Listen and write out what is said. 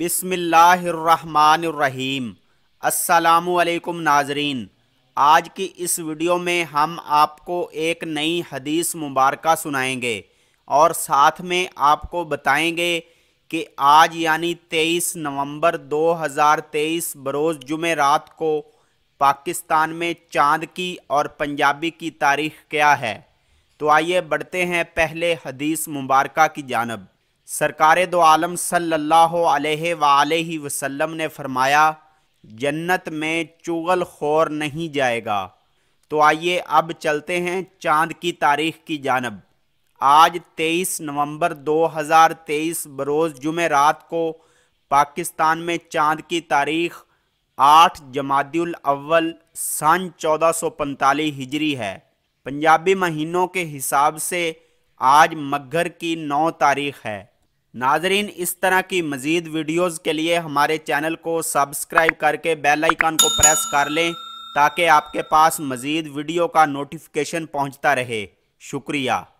बिसमीम असलकुम नाजरीन आज की इस वीडियो में हम आपको एक नई हदीस मुबारक सुनाएंगे और साथ में आपको बताएंगे कि आज यानी 23 नवंबर 2023 बरोज़ जुमे रात को पाकिस्तान में चांद की और पंजाबी की तारीख क्या है तो आइए बढ़ते हैं पहले हदीस मुबारक की जानब सरकार दो आलम सल्लल्लाहु अलैहि सल्ला वसल्लम ने फरमाया जन्नत में चुगल खोर नहीं जाएगा तो आइए अब चलते हैं चांद की तारीख की जानब आज 23 नवंबर 2023 बरोज़ जुमे रात को पाकिस्तान में चांद की तारीख 8 जमादिल अव्वल सन 1445 हिजरी है पंजाबी महीनों के हिसाब से आज मगर की 9 तारीख है नाजरीन इस तरह की मज़ीद वीडियोस के लिए हमारे चैनल को सब्सक्राइब करके बेल आइकन को प्रेस कर लें ताकि आपके पास मज़ीद वीडियो का नोटिफिकेशन पहुंचता रहे शुक्रिया